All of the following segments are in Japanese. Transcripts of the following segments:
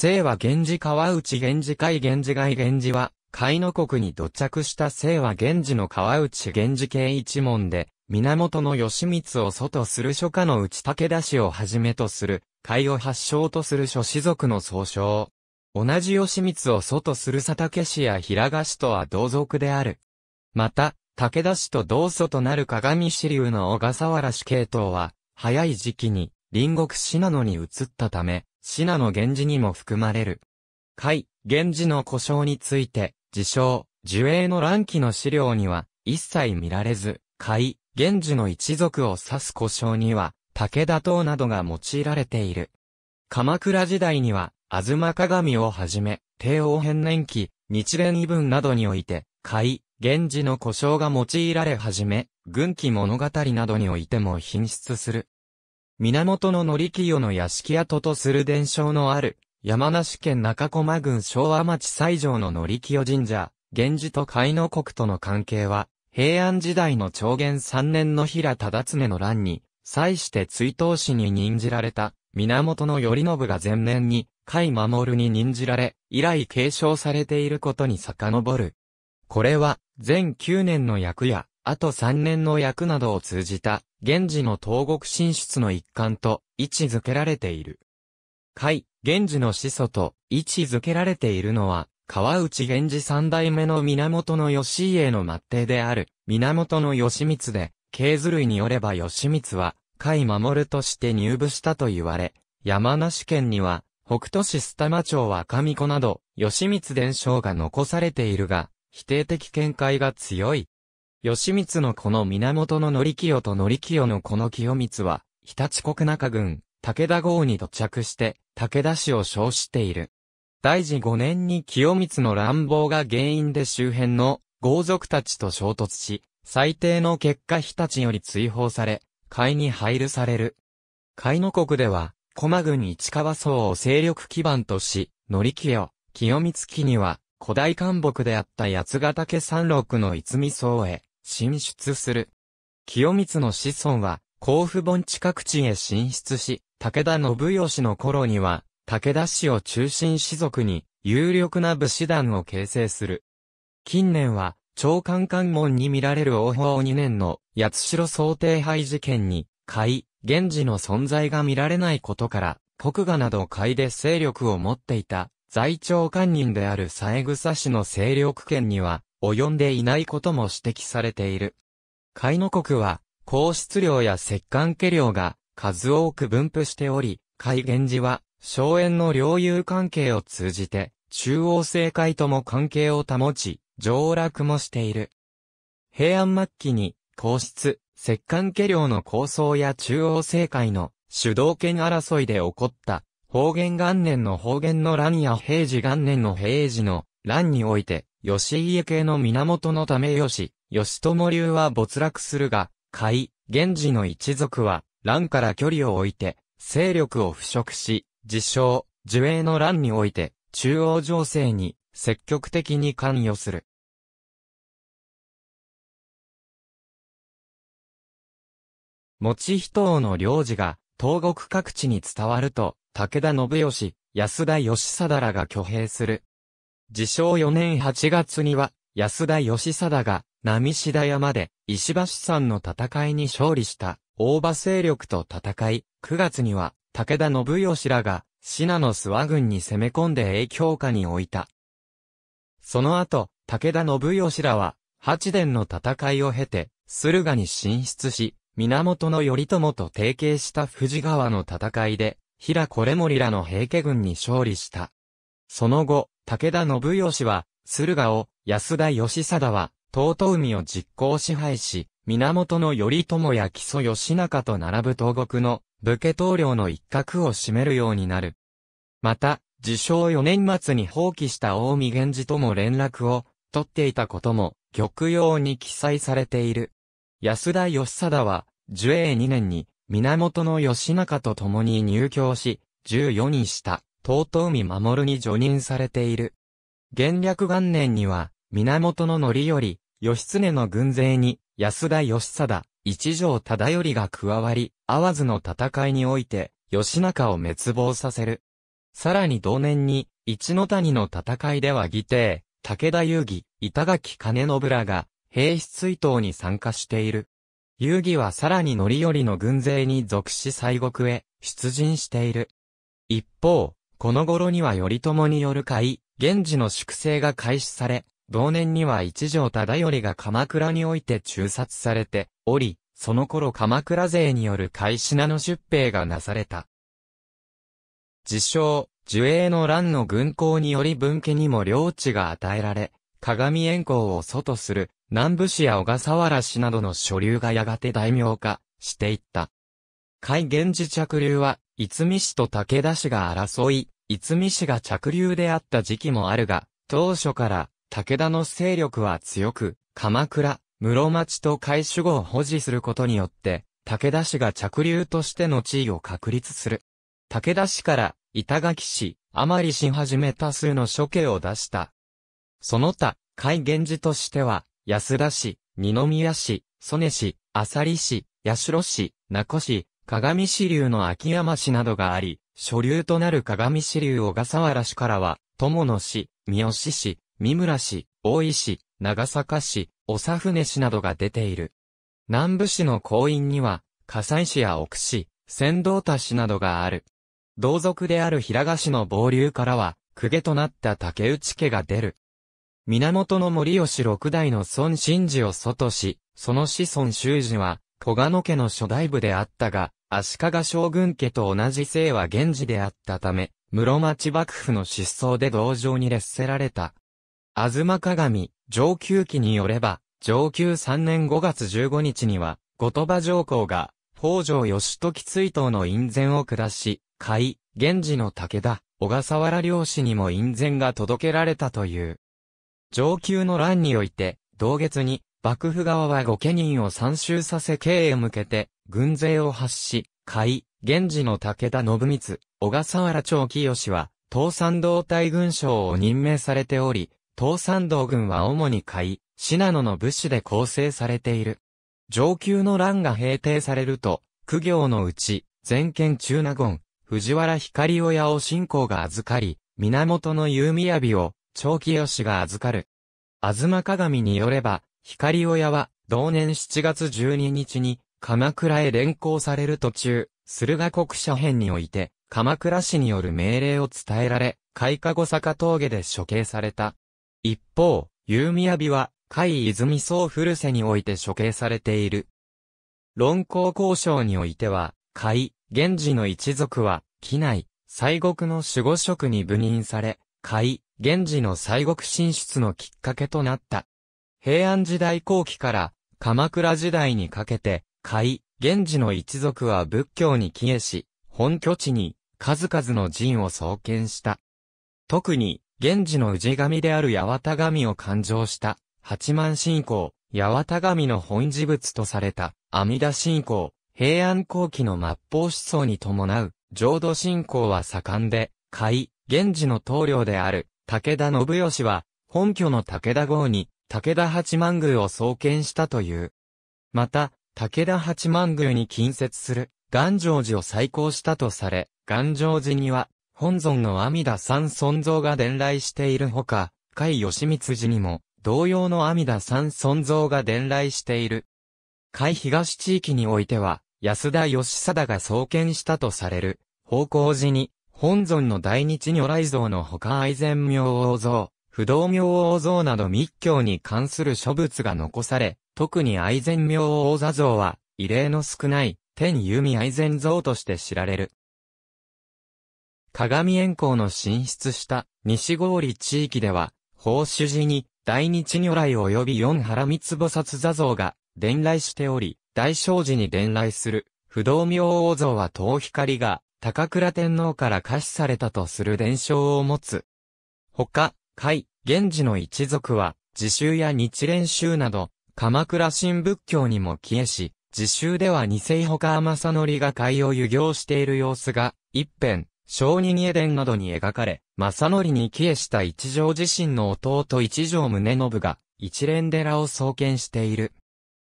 清は源氏川内源氏海源氏外源氏は、海の国に土着した清は源氏の川内源氏系一門で、源義満を祖とする諸家の内武田氏をはじめとする、海を発祥とする諸氏族の総称。同じ義満を祖とする佐竹氏や平賀氏とは同族である。また、武田氏と同祖となる鏡支流の小笠原氏系統は、早い時期に、隣国信濃に移ったため、ナの源氏にも含まれる。海、源氏の故障について、自称、樹影の乱記の資料には、一切見られず、海、源氏の一族を指す故障には、武田等などが用いられている。鎌倉時代には、吾妻鏡をはじめ、帝王変年期、日蓮異文などにおいて、海、源氏の故障が用いられ始め、軍記物語などにおいても品質する。源の則清の屋敷跡とする伝承のある、山梨県中駒郡昭和町西条の則清神社、源氏と海の国との関係は、平安時代の長元三年の平忠常の乱に、際して追悼士に任じられた、源頼信が前年に、甲斐守に任じられ、以来継承されていることに遡る。これは、全9年の役や、あと3年の役などを通じた、源氏の東国進出の一環と位置づけられている。海、源氏の始祖と位置づけられているのは、川内源氏三代目の源義家の末弟である、源義満で、経図類によれば義満は、海守として入部したと言われ、山梨県には、北斗市須玉町は上子など、義満伝承が残されているが、否定的見解が強い。義満のこの源の則清と則清のこの清光は、日立国中軍、武田郷に土着して、武田氏を称している。大治5年に清光の乱暴が原因で周辺の豪族たちと衝突し、最低の結果日立より追放され、海に配慮される。海の国では、駒軍市川荘を勢力基盤とし、則清、清光期には、古代漢木であった八ヶ岳山麓の逸見荘へ、進出する。清光の子孫は、甲府盆地各地へ進出し、武田信義の頃には、武田氏を中心士族に、有力な武士団を形成する。近年は、長官関門に見られる応報2年の八代想定廃事件に、海、源氏の存在が見られないことから、国画など海で勢力を持っていた、在庁官人である三枝氏の勢力圏には、及んでいないことも指摘されている。海の国は、皇室領や石棺家領が数多く分布しており、海源寺は、荘園の領有関係を通じて、中央政界とも関係を保ち、上落もしている。平安末期に、皇室、石棺家領の構想や中央政界の主導権争いで起こった、方言元年の方言の乱や平治元年の平治の乱において、義家系の源のため義、義友流は没落するが、海、源氏の一族は、乱から距離を置いて、勢力を腐食し、自称、樹影の乱において、中央情勢に、積極的に関与する。持人王の領事が、東国各地に伝わると、武田信義、安田義貞らが挙兵する、自称4年8月には、安田義貞が、波下山で、石橋山の戦いに勝利した、大場勢力と戦い、9月には、武田信義らが、信濃諏訪軍に攻め込んで影響下に置いた。その後、武田信義らは、八殿の戦いを経て、駿河に進出し、源頼朝と提携した富士川の戦いで、平これ森らの平家軍に勝利した。その後、武田信義は、駿河を、安田義貞は、尊海を実行支配し、源頼朝や木曽義仲と並ぶ東国の武家統領の一角を占めるようになる。また、自称4年末に放棄した大見源氏とも連絡を取っていたことも、玉葉に記載されている。安田義貞は、寿永2年に、源義仲と共に入教し、14にした。尊海守に除任されている。元略元年には、源の範より、義経の軍勢に、安田義貞、一条忠頼が加わり、わ津の戦いにおいて、義仲を滅亡させる。さらに同年に、一の谷の戦いでは義弟、武田遊戯、板垣兼信らが、兵士追悼に参加している。遊戯はさらに範頼の軍勢に属し西国へ、出陣している。一方、この頃には頼朝による会、源氏の粛清が開始され、同年には一条忠頼が鎌倉において中殺されており、その頃鎌倉勢による会品の出兵がなされた。自称、樹栄の乱の軍港により分家にも領地が与えられ、鏡円光を祖とする南部市や小笠原市などの所流がやがて大名化していった。海源氏着流はいつみ氏と武田氏が争い、いつみ氏が着流であった時期もあるが、当初から武田の勢力は強く、鎌倉、室町と海守護を保持することによって、武田氏が着流としての地位を確立する。武田氏から、板垣氏、甘利氏はじめ多数の処刑を出した。その他、海源氏としては、安田氏、二宮氏、曽根氏、浅利氏、八代氏、名古氏、鏡支流の秋山市などがあり、所流となる鏡支流小笠原市からは、友野市、三好市、三村市、大井市、長坂市、長船市などが出ている。南部市の公院には、河西市や奥市、仙道田市などがある。同族である平賀市の傍流からは、公家となった竹内家が出る。源の森吉六代の孫真嗣を祖とし、その子孫修嗣は、小賀野家の初代部であったが、足利将軍家と同じ姓は源氏であったため、室町幕府の失踪で同情に劣せられた。東鏡、上級記によれば、上級3年5月15日には、後鳥羽上皇が、北条義時追悼の院前を下し、甲斐、源氏の武田、小笠原領氏にも院前が届けられたという。上級の乱において、同月に、幕府側は御家人を参集させ経営向けて、軍勢を発し、海、源氏の武田信光、小笠原町清は、東山道大軍将を任命されており、東山道軍は主に海、信濃の武士で構成されている。上級の乱が平定されると、苦行のうち、全県中納言、藤原光親を信仰が預かり、源の夕日を、長清が預かる。東鏡によれば、光親は、同年7月12日に、鎌倉へ連行される途中、駿河国社編において、鎌倉市による命令を伝えられ、開花後坂峠で処刑された。一方、夕宮美は、甲斐泉総古瀬において処刑されている。論考交渉においては、甲斐、源氏の一族は、機内、西国の守護職に部任され、甲斐、源氏の西国進出のきっかけとなった。平安時代後期から鎌倉時代にかけて、海、源氏の一族は仏教に帰依し、本拠地に数々の陣を創建した。特に、源氏の氏神である八幡神を勘定した八幡信仰、八幡神の本事物とされた阿弥陀信仰、平安後期の末法思想に伴う浄土信仰は盛んで、海、源氏の棟梁である武田信義は、本拠の武田郷に武田八幡宮を創建したという。また、武田八幡宮に近接する、岩城寺を再興したとされ、岩城寺には、本尊の阿弥陀三尊像が伝来しているほか、甲斐義光寺にも、同様の阿弥陀三尊像が伝来している。甲斐東地域においては、安田義貞が創建したとされる、方向寺に、本尊の大日如来像のほか愛禅明王像、不動明王像など密教に関する諸仏が残され、特に愛禅明王座像は、異例の少ない、天弓愛禅像として知られる。鏡円光の進出した西郡地域では、宝主寺に大日如来及び四原三菩薩座像が伝来しており、大聖寺に伝来する不動明王像は東光が高倉天皇から可視されたとする伝承を持つ。他、海、源氏の一族は、自習や日蓮宗など、鎌倉新仏教にも帰依し、自習では二世他天正則が会を遊行している様子が、一辺、小人家伝などに描かれ、正則に帰依した一条自身の弟一条宗信が、一連寺を創建している。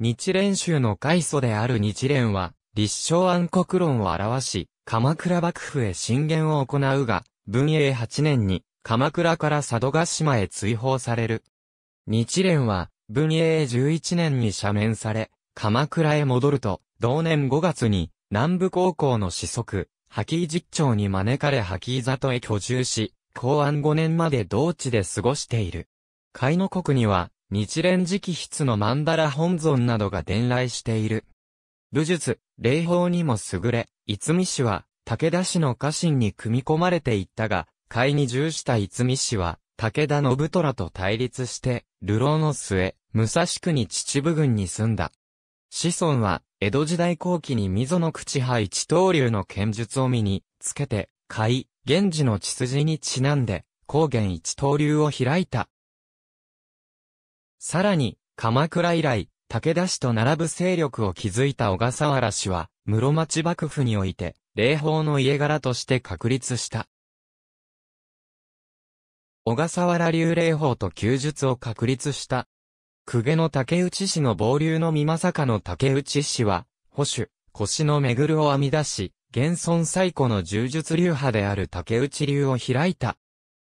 日蓮宗の開祖である日蓮は、立正暗黒論を表し、鎌倉幕府へ進言を行うが、文永八年に、鎌倉から佐渡島へ追放される。日蓮は、文永11年に赦免され、鎌倉へ戻ると、同年5月に、南部高校の子息、キ井実長に招かれキ井里へ居住し、公安5年まで同地で過ごしている。海の国には、日蓮直筆の曼荼羅本尊などが伝来している。武術、霊法にも優れ、逸見氏は、武田氏の家臣に組み込まれていったが、会に従した逸見氏は、武田信虎と対立して、流浪の末、武蔵区に秩父郡に住んだ。子孫は、江戸時代後期に溝の口杯一刀流の剣術を身に、つけて、海、源氏の血筋にちなんで、高原一刀流を開いた。さらに、鎌倉以来、武田氏と並ぶ勢力を築いた小笠原氏は、室町幕府において、霊法の家柄として確立した。小笠原流霊法と休術を確立した久下の竹内氏の傍流の美政の竹内氏は、保守、腰のめぐるを編み出し、現存最古の柔術流派である竹内流を開いた。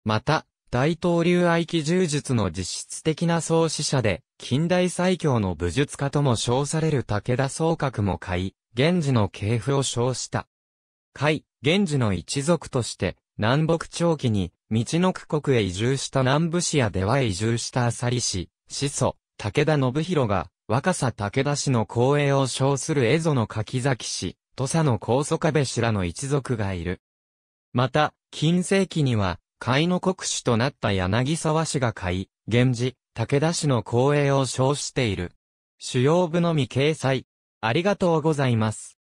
また、大東流愛機柔術の実質的な創始者で、近代最強の武術家とも称される武田総閣も買い、源氏の系譜を称した。海、源氏の一族として、南北長期に、道の区国へ移住した南部市やでは移住したあさ氏、始祖、武田信弘が、若さ武田氏の光栄を称する蝦夷の柿崎氏、土佐の高祖壁氏らの一族がいる。また、近世紀には、甲斐の国主となった柳沢氏が甲斐、源氏、武田氏の光栄を称している。主要部のみ掲載。ありがとうございます。